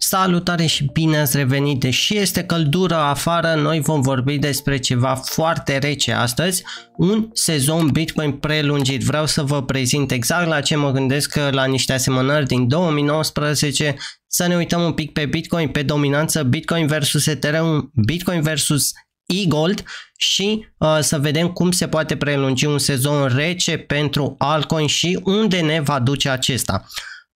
Salutare și bine ați revenit! Deși este căldură afară, noi vom vorbi despre ceva foarte rece astăzi, un sezon Bitcoin prelungit. Vreau să vă prezint exact la ce mă gândesc la niște asemănări din 2019, să ne uităm un pic pe Bitcoin, pe dominanță, Bitcoin versus Ethereum, Bitcoin versus e-gold și uh, să vedem cum se poate prelungi un sezon rece pentru altcoin și unde ne va duce acesta.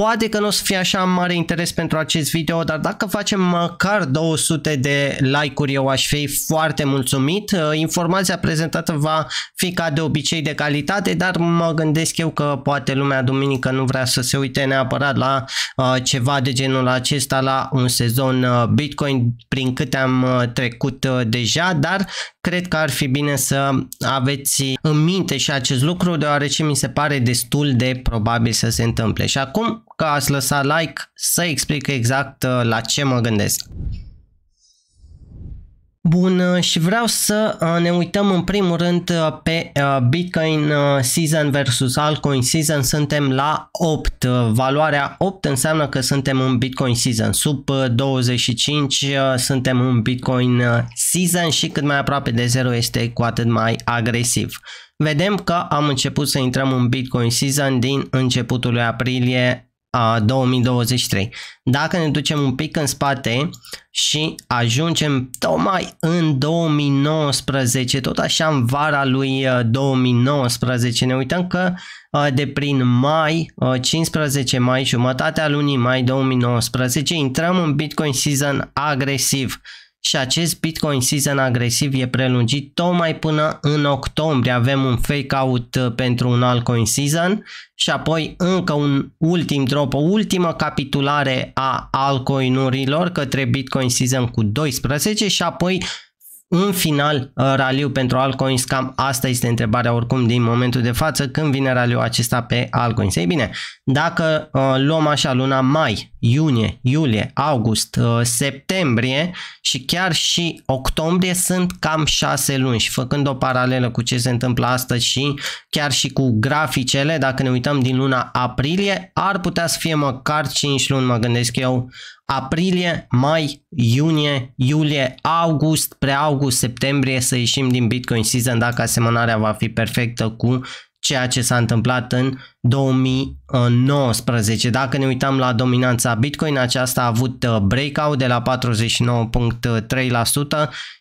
Poate că nu o să fie așa mare interes pentru acest video, dar dacă facem măcar 200 de like-uri, eu aș fi foarte mulțumit. Uh, informația prezentată va fi ca de obicei de calitate, dar mă gândesc eu că poate lumea duminică nu vrea să se uite neapărat la uh, ceva de genul acesta, la un sezon uh, Bitcoin prin câte am trecut deja, dar cred că ar fi bine să aveți în minte și acest lucru, deoarece mi se pare destul de probabil să se întâmple. Și acum că ați lăsat like să explic exact uh, la ce mă gândesc. Bun, uh, și vreau să uh, ne uităm în primul rând pe Bitcoin Season versus Altcoin Season. Suntem la 8. Valoarea 8 înseamnă că suntem în Bitcoin Season. Sub 25 suntem în Bitcoin Season și cât mai aproape de 0 este cu atât mai agresiv. Vedem că am început să intrăm în Bitcoin Season din începutul lui aprilie 2023. Dacă ne ducem un pic în spate și ajungem tocmai în 2019, tot așa în vara lui 2019, uh, ne uităm că uh, de prin mai, 15 uh, mai, jumătatea lunii mai 2019, intrăm în Bitcoin Season agresiv și acest Bitcoin season agresiv e prelungit tocmai până în octombrie. Avem un fake out uh, pentru un alt coin season și apoi încă un ultim drop, o ultimă capitulare a altcoinurilor către Bitcoin season cu 12 și apoi un final uh, raliu pentru altcoins, cam asta este întrebarea oricum din momentul de față, când vine raliu acesta pe altcoins. Ei bine, dacă uh, luăm așa luna mai, iunie, iulie, august, uh, septembrie și chiar și octombrie sunt cam 6 luni și făcând o paralelă cu ce se întâmplă astăzi și chiar și cu graficele, dacă ne uităm din luna aprilie, ar putea să fie măcar 5 luni, mă gândesc eu, aprilie, mai, iunie, iulie, august, pre-august, septembrie să ieșim din Bitcoin season dacă asemănarea va fi perfectă cu ceea ce s-a întâmplat în 2019. Dacă ne uităm la dominanța Bitcoin, aceasta a avut uh, breakout de la 49.3%.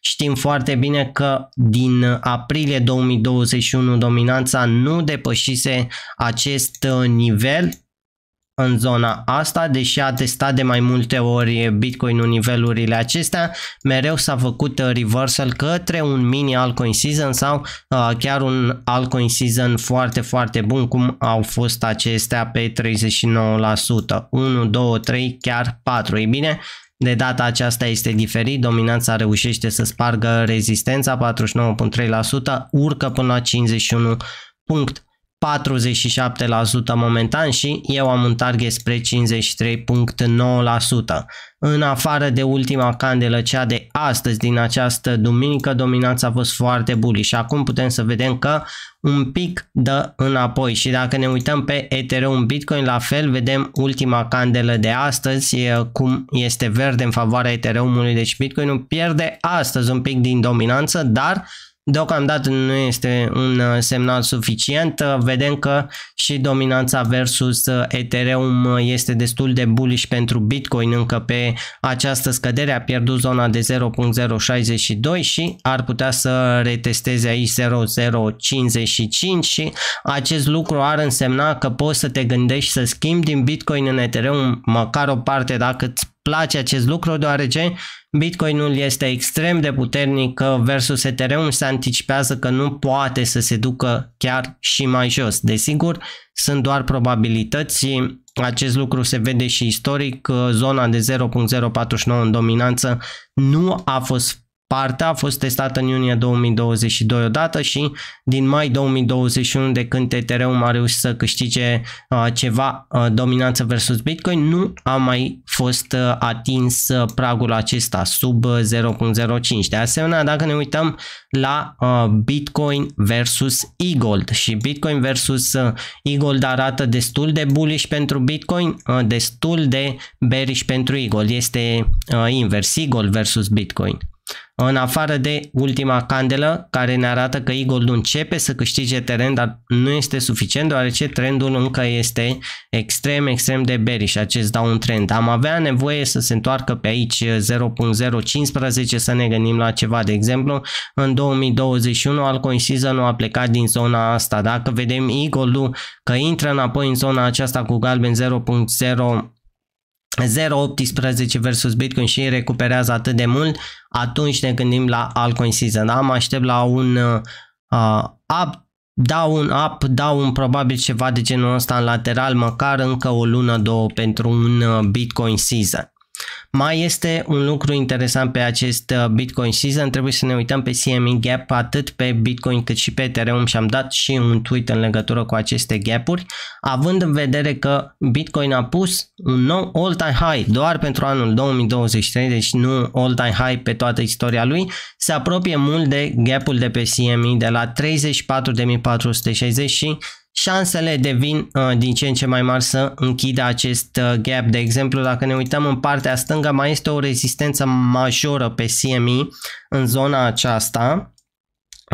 Știm foarte bine că din aprilie 2021 dominanța nu depășise acest uh, nivel în zona asta, deși a testat de mai multe ori Bitcoin în nivelurile acestea, mereu s-a făcut uh, reversal către un mini altcoin season sau uh, chiar un altcoin season foarte, foarte bun, cum au fost acestea pe 39%, 1, 2, 3, chiar 4. E bine, de data aceasta este diferit, dominanța reușește să spargă rezistența 49.3%, urcă până la 51. 47% momentan și eu am un target spre 53.9%. În afară de ultima candelă, cea de astăzi, din această duminică, dominanța a fost foarte bullish și acum putem să vedem că un pic dă înapoi și dacă ne uităm pe Ethereum Bitcoin, la fel vedem ultima candelă de astăzi, cum este verde în favoarea Ethereumului, deci Bitcoinul pierde astăzi un pic din dominanță, dar Deocamdată nu este un uh, semnal suficient. Uh, vedem că și dominanța versus uh, Ethereum este destul de bullish pentru Bitcoin încă pe această scădere. A pierdut zona de 0.062 și ar putea să retesteze aici 0.055 și acest lucru ar însemna că poți să te gândești să schimbi din Bitcoin în Ethereum măcar o parte dacă îți place acest lucru deoarece Bitcoinul este extrem de puternic uh, versus Ethereum se anticipează că nu poate să se ducă chiar și mai jos. Desigur, sunt doar probabilități, acest lucru se vede și istoric, uh, zona de 0.049 în dominanță nu a fost Partea a fost testată în iunie 2022 odată și din mai 2021 de când Ethereum a reușit să câștige uh, ceva uh, dominanță versus Bitcoin nu a mai fost uh, atins uh, pragul acesta sub uh, 0.05. De asemenea, dacă ne uităm la uh, Bitcoin versus Egold și Bitcoin versus uh, arată destul de bullish pentru Bitcoin, uh, destul de bearish pentru Egold. Este uh, invers, Egold versus Bitcoin în afară de ultima candelă care ne arată că Igor începe să câștige teren, dar nu este suficient deoarece trendul încă este extrem, extrem de bearish, acest down trend. Am avea nevoie să se întoarcă pe aici 0.015 eh, să ne gândim la ceva. De exemplu, în 2021 Alcoin Season nu a plecat din zona asta. Dacă vedem Igor că intră înapoi în zona aceasta cu galben 0.0 0.18 versus Bitcoin și recuperează atât de mult, atunci ne gândim la altcoin season. Da? Mă aștept la un uh, up, dau un up, dau un probabil ceva de genul ăsta în lateral, măcar încă o lună, două pentru un uh, Bitcoin season. Mai este un lucru interesant pe acest uh, Bitcoin Season, trebuie să ne uităm pe CME Gap atât pe Bitcoin cât și pe Ethereum și am dat și un tweet în legătură cu aceste gapuri, având în vedere că Bitcoin a pus un nou all-time high doar pentru anul 2023, deci nu all-time high pe toată istoria lui, se apropie mult de gapul de pe CME de la 34.460 și șansele devin uh, din ce în ce mai mari să închidă acest uh, gap. De exemplu, dacă ne uităm în partea stângă, mai este o rezistență majoră pe CME în zona aceasta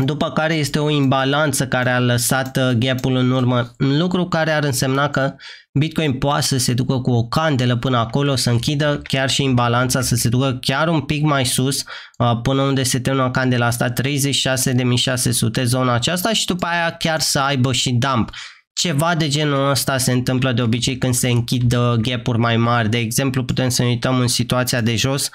după care este o imbalanță care a lăsat uh, gapul în urmă, un lucru care ar însemna că Bitcoin poate să se ducă cu o candelă până acolo, să închidă chiar și imbalanța, să se ducă chiar un pic mai sus, uh, până unde se termină candela asta, 36.600 zona aceasta și după aia chiar să aibă și dump. Ceva de genul ăsta se întâmplă de obicei când se închid uh, gap-uri mai mari. De exemplu, putem să ne uităm în situația de jos,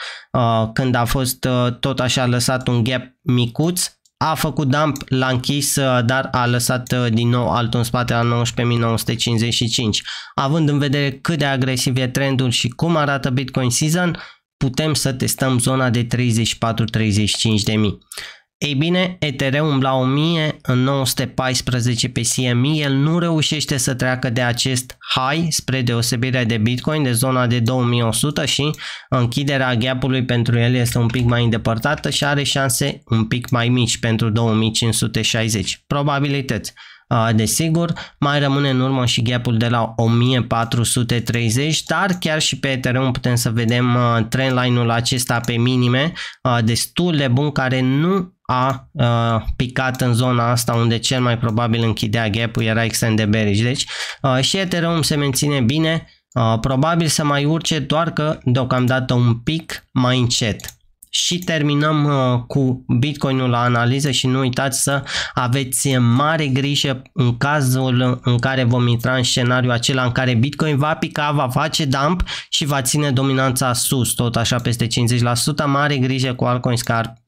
când a fost tot așa lăsat un gap micuț, a făcut dump, l-a închis, uh, dar a lăsat uh, din nou altul în spate la 19.955. Având în vedere cât de agresiv e trendul și cum arată Bitcoin Season, putem să testăm zona de 34-35 de mii. Ei bine, Ethereum la 1000 în 914 CME, el nu reușește să treacă de acest high spre deosebire de Bitcoin de zona de 2100 și închiderea gapului pentru el este un pic mai îndepărtată și are șanse un pic mai mici pentru 2560. Probabilități desigur. Mai rămâne în urmă și gapul de la 1430, dar chiar și pe Ethereum putem să vedem trendline-ul acesta pe minime, destul de bun, care nu a uh, picat în zona asta unde cel mai probabil închidea gap era extrem de bearish. Deci uh, și Ethereum se menține bine, uh, probabil să mai urce doar că deocamdată un pic mai încet și terminăm uh, cu Bitcoinul la analiză și nu uitați să aveți mare grijă în cazul în care vom intra în scenariul acela în care Bitcoin va pica, va face dump și va ține dominanța sus, tot așa peste 50%, mare grijă cu altcoins care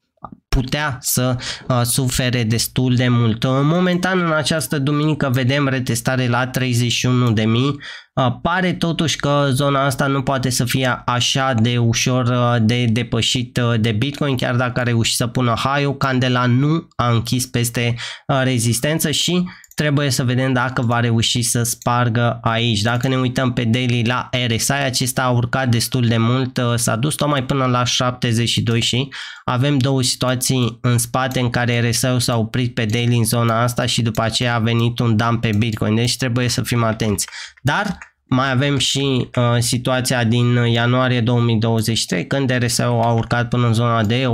putea să uh, sufere destul de mult. Uh, momentan în această duminică vedem retestare la 31 de mii. Uh, pare totuși că zona asta nu poate să fie așa de ușor uh, de depășit uh, de Bitcoin, chiar dacă a reușit să pună high-ul, candela nu a închis peste uh, rezistență și Trebuie să vedem dacă va reuși să spargă aici. Dacă ne uităm pe daily la RSI, acesta a urcat destul de mult, uh, s-a dus tocmai până la 72 și avem două situații în spate în care RSI-ul s-a oprit pe daily în zona asta și după aceea a venit un dump pe Bitcoin, deci trebuie să fim atenți. Dar mai avem și uh, situația din ianuarie 2023, când RSE-ul a urcat până în zona de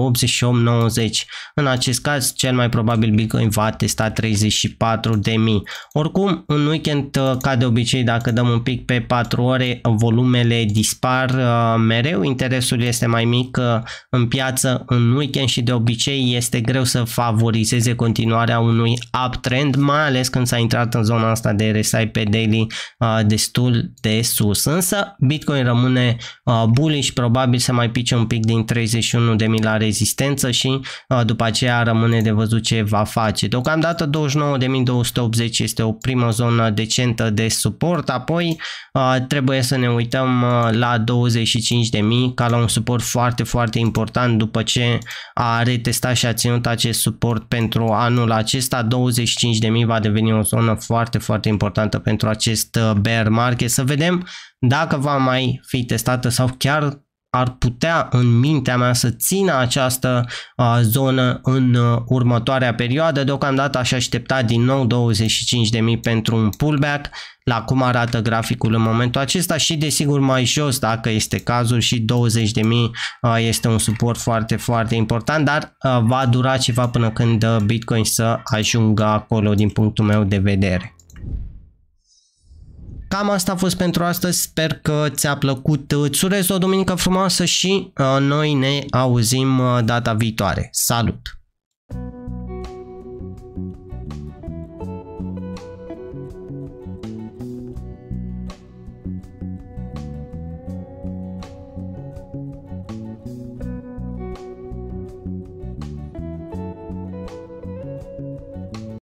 88-90. În acest caz, cel mai probabil Bitcoin va testa 34 de mii. Oricum, în weekend, uh, ca de obicei, dacă dăm un pic pe 4 ore, volumele dispar uh, mereu, interesul este mai mic uh, în piață în weekend și de obicei este greu să favorizeze continuarea unui uptrend, mai ales când s-a intrat în zona asta de RSI pe daily uh, destul de sus, însă Bitcoin rămâne uh, bullish, probabil să mai pice un pic din 31 de la rezistență și uh, după aceea rămâne de văzut ce va face. Deocamdată 29.280 este o primă zonă decentă de suport, apoi uh, trebuie să ne uităm la 25.000 ca la un suport foarte, foarte important după ce a retestat și a ținut acest suport pentru anul acesta, 25.000 va deveni o zonă foarte, foarte importantă pentru acest bear market să vedem dacă va mai fi testată sau chiar ar putea în mintea mea să țină această a, zonă în a, următoarea perioadă. Deocamdată aș aștepta din nou 25.000 pentru un pullback la cum arată graficul în momentul acesta și desigur mai jos dacă este cazul și 20.000 este un suport foarte foarte important, dar a, va dura ceva până când Bitcoin să ajungă acolo din punctul meu de vedere. Cam asta a fost pentru astăzi, sper că ți-a plăcut, îți urez o duminică frumoasă și uh, noi ne auzim uh, data viitoare. Salut!